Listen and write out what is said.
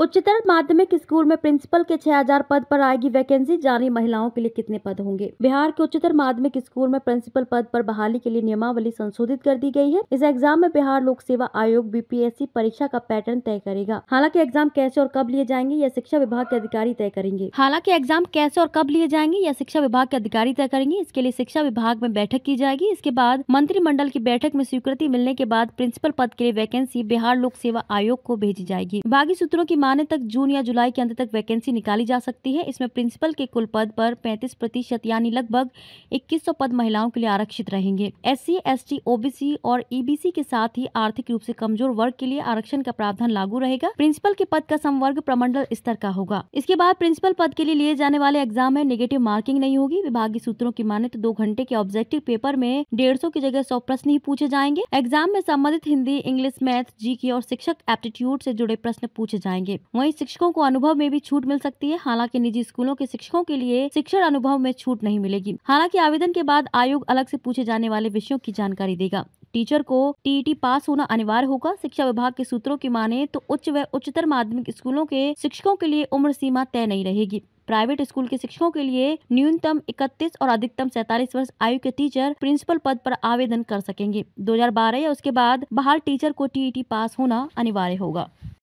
उच्चतर माध्यमिक स्कूल में प्रिंसिपल के 6000 पद पर आएगी वैकेंसी जारी महिलाओं के लिए कितने पद होंगे बिहार के उच्चतर माध्यमिक स्कूल में प्रिंसिपल पद पर बहाली के लिए नियमावली संशोधित कर दी गई है इस एग्जाम में बिहार लोक सेवा आयोग बीपीएससी परीक्षा का पैटर्न तय करेगा हालांकि एग्जाम कैसे और कब लिए जाएंगे यह शिक्षा विभाग के अधिकारी तय करेंगे हालांकि एग्जाम कैसे और कब लिए जाएंगे यह शिक्षा विभाग के अधिकारी तय करेंगे इसके लिए शिक्षा विभाग में बैठक की जाएगी इसके बाद मंत्रिमंडल की बैठक में स्वीकृति मिलने के बाद प्रिंसिपल पद के लिए वैकेंसी बिहार लोक सेवा आयोग को भेजी जाएगी बागी सूत्रों की आने तक जून या जुलाई के अंत तक वैकेंसी निकाली जा सकती है इसमें प्रिंसिपल के कुल पद पर 35 प्रतिशत यानी लगभग 2100 पद महिलाओं के लिए आरक्षित रहेंगे S C S T OBC और ईबीसी के साथ ही आर्थिक रूप से कमजोर वर्ग के लिए आरक्षण का प्रावधान लागू रहेगा प्रिंसिपल के पद का संवर्ग प्रमंडल स्तर का होगा इसके बाद प्रिंसिपल पद के लिए लिए जाने वाले एग्जाम में निगेटिव मार्किंग नहीं होगी विभागीय सूत्रों की माने तो दो घंटे के ऑब्जेक्टिव पेपर में डेढ़ सौ की जगह सौ प्रश्न ही पूछे जाएंगे एग्जाम में संबंधित हिंदी इंग्लिश मैथ जी और शिक्षक एप्टीट्यूड से जुड़े प्रश्न पूछे जाएंगे वहीं शिक्षकों को अनुभव में भी छूट मिल सकती है हालांकि निजी स्कूलों के शिक्षकों के लिए शिक्षण अनुभव में छूट नहीं मिलेगी हालांकि आवेदन के बाद आयोग अलग से पूछे जाने वाले विषयों की जानकारी देगा टीचर को टीईटी पास होना अनिवार्य होगा शिक्षा विभाग के सूत्रों की माने तो उच्च व उच्चतर माध्यमिक स्कूलों के शिक्षकों के लिए उम्र सीमा तय नहीं रहेगी प्राइवेट स्कूल के शिक्षकों के लिए न्यूनतम 31 और अधिकतम सैतालीस वर्ष आयु के टीचर प्रिंसिपल पद पर आवेदन कर सकेंगे 2012 या उसके बाद बाहर टीचर को टीईटी पास होना अनिवार्य होगा